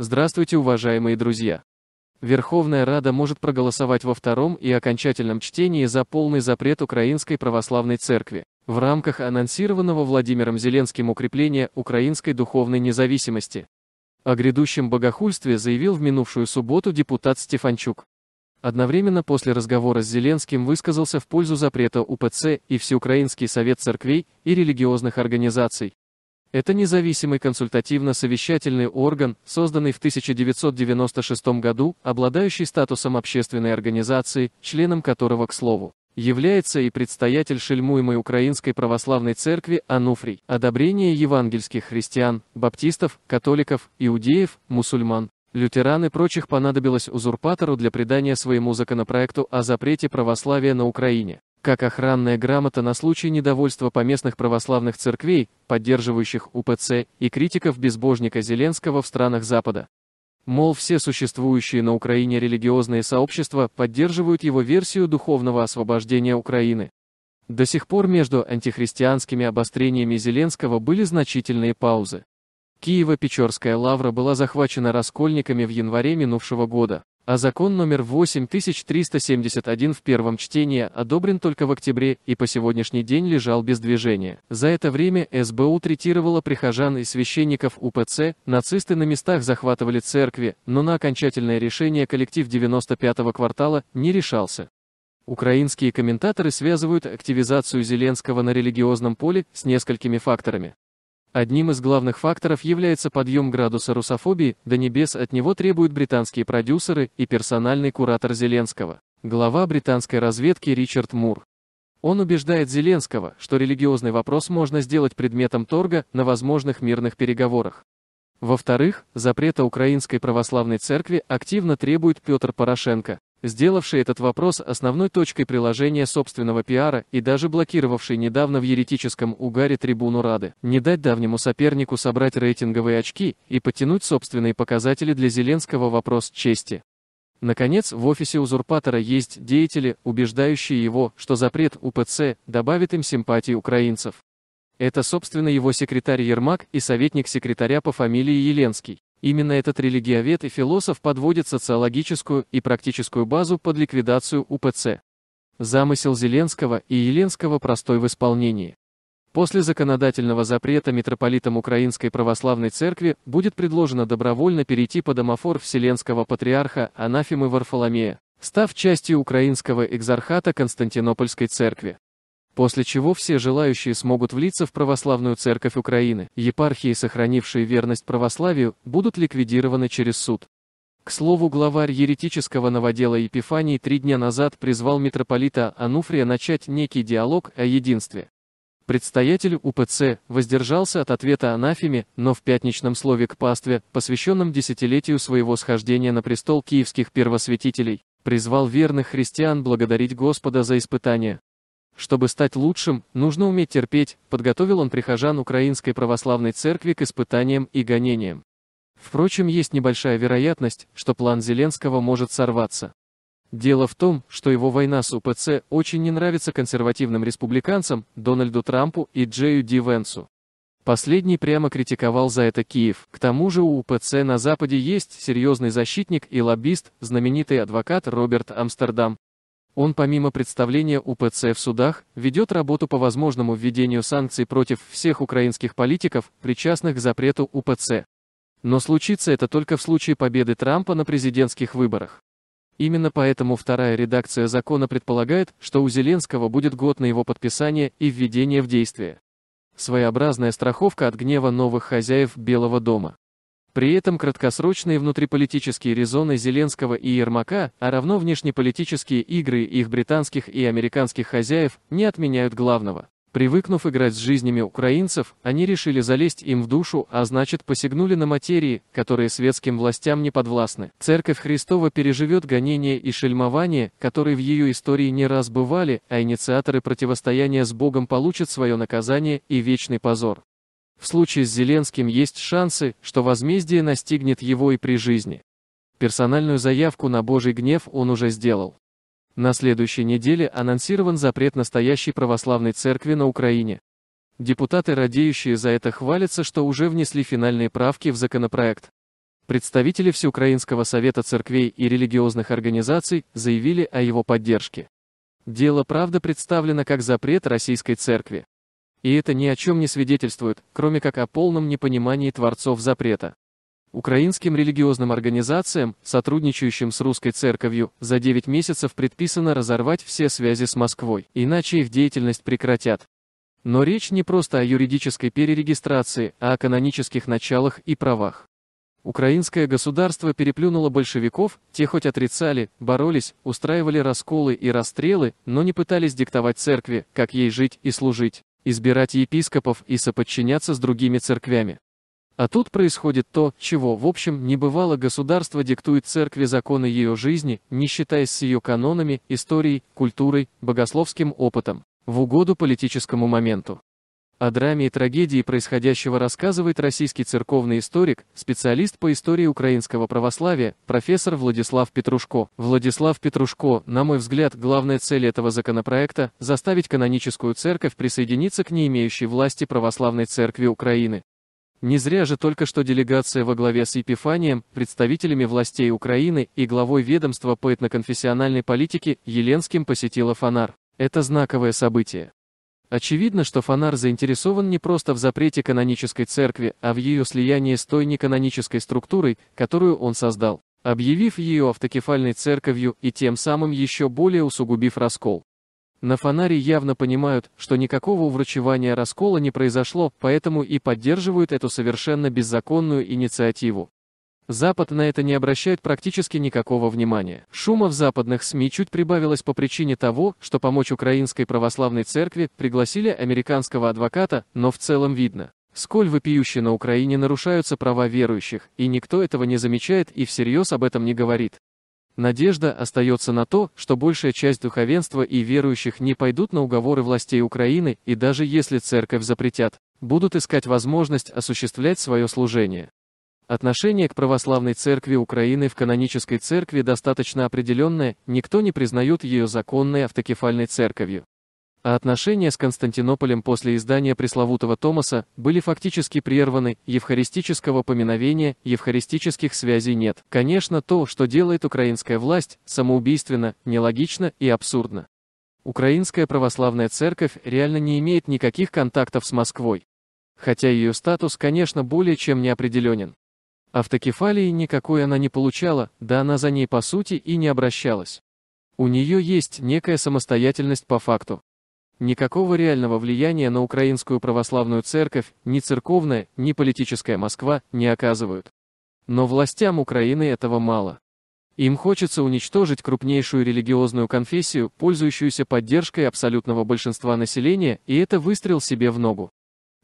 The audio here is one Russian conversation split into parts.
Здравствуйте, уважаемые друзья! Верховная Рада может проголосовать во втором и окончательном чтении за полный запрет Украинской Православной Церкви в рамках анонсированного Владимиром Зеленским укрепления украинской духовной независимости. О грядущем богохульстве заявил в минувшую субботу депутат Стефанчук. Одновременно после разговора с Зеленским высказался в пользу запрета УПЦ и Всеукраинский совет церквей и религиозных организаций, это независимый консультативно-совещательный орган, созданный в 1996 году, обладающий статусом общественной организации, членом которого, к слову, является и предстоятель шельмуемой Украинской Православной Церкви Ануфрий. Одобрение евангельских христиан, баптистов, католиков, иудеев, мусульман, лютеран и прочих понадобилось узурпатору для придания своему законопроекту о запрете православия на Украине как охранная грамота на случай недовольства поместных православных церквей, поддерживающих УПЦ, и критиков безбожника Зеленского в странах Запада. Мол, все существующие на Украине религиозные сообщества поддерживают его версию духовного освобождения Украины. До сих пор между антихристианскими обострениями Зеленского были значительные паузы. Киево-Печорская лавра была захвачена раскольниками в январе минувшего года а закон номер 8371 в первом чтении одобрен только в октябре и по сегодняшний день лежал без движения. За это время СБУ третировала прихожан и священников УПЦ, нацисты на местах захватывали церкви, но на окончательное решение коллектив 95-го квартала не решался. Украинские комментаторы связывают активизацию Зеленского на религиозном поле с несколькими факторами. Одним из главных факторов является подъем градуса русофобии, до небес от него требуют британские продюсеры и персональный куратор Зеленского. Глава британской разведки Ричард Мур. Он убеждает Зеленского, что религиозный вопрос можно сделать предметом торга на возможных мирных переговорах. Во-вторых, запрета Украинской Православной Церкви активно требует Петр Порошенко сделавший этот вопрос основной точкой приложения собственного пиара и даже блокировавший недавно в еретическом угаре трибуну Рады. Не дать давнему сопернику собрать рейтинговые очки и подтянуть собственные показатели для Зеленского вопрос чести. Наконец, в офисе узурпатора есть деятели, убеждающие его, что запрет УПЦ добавит им симпатии украинцев. Это, собственно, его секретарь Ермак и советник секретаря по фамилии Еленский. Именно этот религиовед и философ подводит социологическую и практическую базу под ликвидацию УПЦ. Замысел Зеленского и Еленского простой в исполнении. После законодательного запрета митрополитам Украинской Православной Церкви будет предложено добровольно перейти под домофор Вселенского Патриарха Анафимы Варфоломея, став частью Украинского экзархата Константинопольской Церкви после чего все желающие смогут влиться в православную церковь Украины. Епархии, сохранившие верность православию, будут ликвидированы через суд. К слову, главарь еретического новодела Епифаний три дня назад призвал митрополита Ануфрия начать некий диалог о единстве. Предстоятель УПЦ воздержался от ответа анафеме, но в пятничном слове к пастве, посвященном десятилетию своего схождения на престол киевских первосвятителей, призвал верных христиан благодарить Господа за испытания, чтобы стать лучшим, нужно уметь терпеть, подготовил он прихожан Украинской Православной Церкви к испытаниям и гонениям. Впрочем, есть небольшая вероятность, что план Зеленского может сорваться. Дело в том, что его война с УПЦ очень не нравится консервативным республиканцам, Дональду Трампу и Джею Ди Венсу. Последний прямо критиковал за это Киев. К тому же у УПЦ на Западе есть серьезный защитник и лоббист, знаменитый адвокат Роберт Амстердам, он помимо представления УПЦ в судах, ведет работу по возможному введению санкций против всех украинских политиков, причастных к запрету УПЦ. Но случится это только в случае победы Трампа на президентских выборах. Именно поэтому вторая редакция закона предполагает, что у Зеленского будет год на его подписание и введение в действие. Своеобразная страховка от гнева новых хозяев Белого дома. При этом краткосрочные внутриполитические резоны Зеленского и Ермака, а равно внешнеполитические игры их британских и американских хозяев, не отменяют главного. Привыкнув играть с жизнями украинцев, они решили залезть им в душу, а значит посягнули на материи, которые светским властям не подвластны. Церковь Христова переживет гонения и шельмования, которые в ее истории не раз бывали, а инициаторы противостояния с Богом получат свое наказание и вечный позор. В случае с Зеленским есть шансы, что возмездие настигнет его и при жизни. Персональную заявку на Божий гнев он уже сделал. На следующей неделе анонсирован запрет настоящей православной церкви на Украине. Депутаты, радеющие за это, хвалятся, что уже внесли финальные правки в законопроект. Представители Всеукраинского совета церквей и религиозных организаций заявили о его поддержке. Дело правда представлено как запрет Российской Церкви. И это ни о чем не свидетельствует, кроме как о полном непонимании творцов запрета. Украинским религиозным организациям, сотрудничающим с русской церковью, за 9 месяцев предписано разорвать все связи с Москвой, иначе их деятельность прекратят. Но речь не просто о юридической перерегистрации, а о канонических началах и правах. Украинское государство переплюнуло большевиков, те хоть отрицали, боролись, устраивали расколы и расстрелы, но не пытались диктовать церкви, как ей жить и служить избирать епископов и соподчиняться с другими церквями. А тут происходит то, чего, в общем, не бывало. Государство диктует церкви законы ее жизни, не считаясь с ее канонами, историей, культурой, богословским опытом, в угоду политическому моменту. О драме и трагедии происходящего рассказывает российский церковный историк, специалист по истории украинского православия, профессор Владислав Петрушко. Владислав Петрушко, на мой взгляд, главная цель этого законопроекта – заставить каноническую церковь присоединиться к не имеющей власти православной церкви Украины. Не зря же только что делегация во главе с Епифанием, представителями властей Украины и главой ведомства по этноконфессиональной политике Еленским посетила Фонар. Это знаковое событие. Очевидно, что Фонар заинтересован не просто в запрете канонической церкви, а в ее слиянии с той неканонической структурой, которую он создал, объявив ее автокефальной церковью и тем самым еще более усугубив раскол. На фонаре явно понимают, что никакого уврачевания раскола не произошло, поэтому и поддерживают эту совершенно беззаконную инициативу. Запад на это не обращает практически никакого внимания. Шума в западных СМИ чуть прибавилось по причине того, что помочь Украинской Православной Церкви пригласили американского адвоката, но в целом видно. Сколь вопиюще на Украине нарушаются права верующих, и никто этого не замечает и всерьез об этом не говорит. Надежда остается на то, что большая часть духовенства и верующих не пойдут на уговоры властей Украины, и даже если церковь запретят, будут искать возможность осуществлять свое служение. Отношение к православной церкви Украины в канонической церкви достаточно определенное, никто не признает ее законной автокефальной церковью. А отношения с Константинополем после издания пресловутого Томаса были фактически прерваны, евхаристического поминовения, евхаристических связей нет. Конечно, то, что делает украинская власть, самоубийственно, нелогично и абсурдно. Украинская православная церковь реально не имеет никаких контактов с Москвой. Хотя ее статус, конечно, более чем неопределенен. Автокефалии никакой она не получала, да она за ней по сути и не обращалась. У нее есть некая самостоятельность по факту. Никакого реального влияния на украинскую православную церковь ни церковная, ни политическая Москва не оказывают. Но властям Украины этого мало. Им хочется уничтожить крупнейшую религиозную конфессию, пользующуюся поддержкой абсолютного большинства населения, и это выстрел себе в ногу.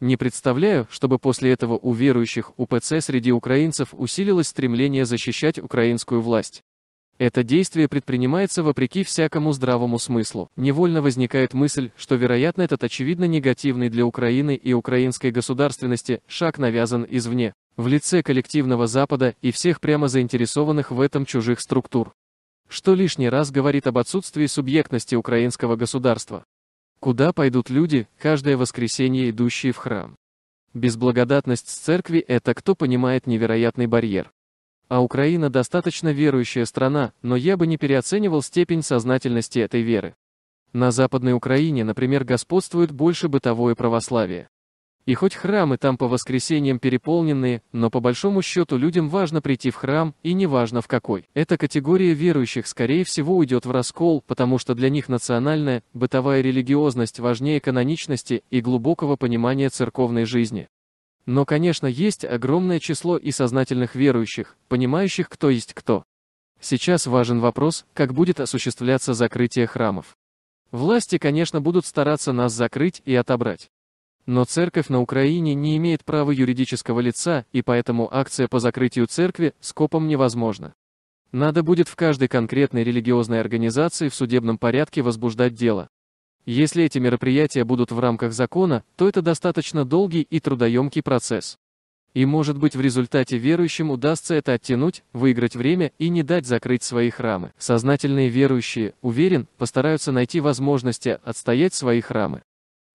Не представляю, чтобы после этого у верующих УПЦ среди украинцев усилилось стремление защищать украинскую власть. Это действие предпринимается вопреки всякому здравому смыслу. Невольно возникает мысль, что, вероятно, этот очевидно негативный для Украины и украинской государственности шаг навязан извне, в лице коллективного Запада и всех прямо заинтересованных в этом чужих структур. Что лишний раз говорит об отсутствии субъектности украинского государства. Куда пойдут люди, каждое воскресенье идущие в храм? Безблагодатность с церкви – это кто понимает невероятный барьер. А Украина достаточно верующая страна, но я бы не переоценивал степень сознательности этой веры. На Западной Украине, например, господствует больше бытовое православие. И хоть храмы там по воскресеньям переполненные, но по большому счету людям важно прийти в храм, и неважно в какой. Эта категория верующих скорее всего уйдет в раскол, потому что для них национальная, бытовая религиозность важнее каноничности и глубокого понимания церковной жизни. Но, конечно, есть огромное число и сознательных верующих, понимающих, кто есть кто. Сейчас важен вопрос, как будет осуществляться закрытие храмов. Власти, конечно, будут стараться нас закрыть и отобрать. Но церковь на Украине не имеет права юридического лица, и поэтому акция по закрытию церкви скопом невозможна. Надо будет в каждой конкретной религиозной организации в судебном порядке возбуждать дело. Если эти мероприятия будут в рамках закона, то это достаточно долгий и трудоемкий процесс. И может быть в результате верующим удастся это оттянуть, выиграть время и не дать закрыть свои храмы. Сознательные верующие, уверен, постараются найти возможности отстоять свои храмы.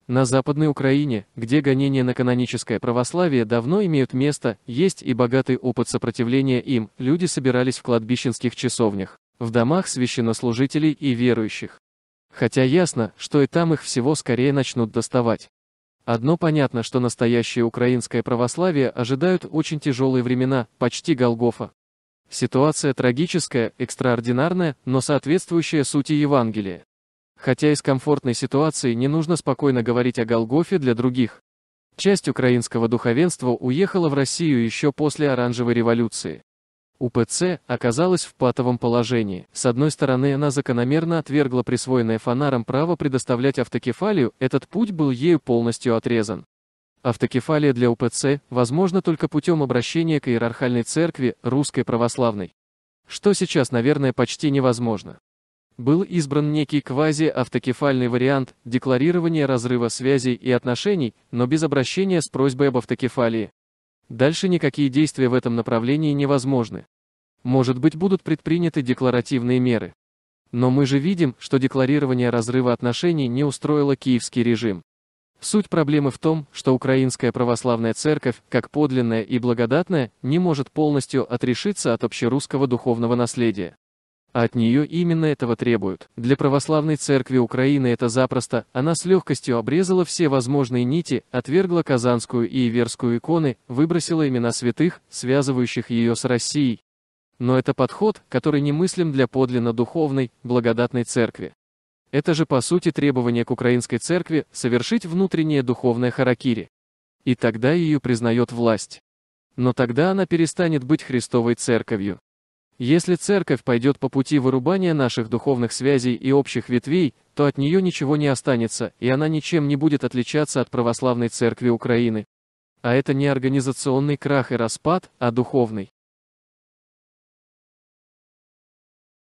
На Западной Украине, где гонения на каноническое православие давно имеют место, есть и богатый опыт сопротивления им, люди собирались в кладбищенских часовнях, в домах священнослужителей и верующих. Хотя ясно, что и там их всего скорее начнут доставать. Одно понятно, что настоящее украинское православие ожидают очень тяжелые времена, почти Голгофа. Ситуация трагическая, экстраординарная, но соответствующая сути Евангелия. Хотя из комфортной ситуации не нужно спокойно говорить о Голгофе для других. Часть украинского духовенства уехала в Россию еще после Оранжевой революции. УПЦ оказалась в патовом положении. С одной стороны, она закономерно отвергла присвоенное фонаром право предоставлять автокефалию, этот путь был ею полностью отрезан. Автокефалия для УПЦ возможна только путем обращения к иерархальной церкви, русской православной. Что сейчас, наверное, почти невозможно был избран некий квази-автокефальный вариант декларирования разрыва связей и отношений, но без обращения с просьбой об автокефалии. Дальше никакие действия в этом направлении невозможны. Может быть будут предприняты декларативные меры. Но мы же видим, что декларирование разрыва отношений не устроило киевский режим. Суть проблемы в том, что Украинская Православная Церковь, как подлинная и благодатная, не может полностью отрешиться от общерусского духовного наследия а от нее именно этого требуют. Для православной церкви Украины это запросто, она с легкостью обрезала все возможные нити, отвергла казанскую и иверскую иконы, выбросила имена святых, связывающих ее с Россией. Но это подход, который немыслим для подлинно духовной, благодатной церкви. Это же по сути требование к украинской церкви совершить внутреннее духовное харакири. И тогда ее признает власть. Но тогда она перестанет быть Христовой церковью. Если церковь пойдет по пути вырубания наших духовных связей и общих ветвей, то от нее ничего не останется, и она ничем не будет отличаться от православной церкви Украины. А это не организационный крах и распад, а духовный.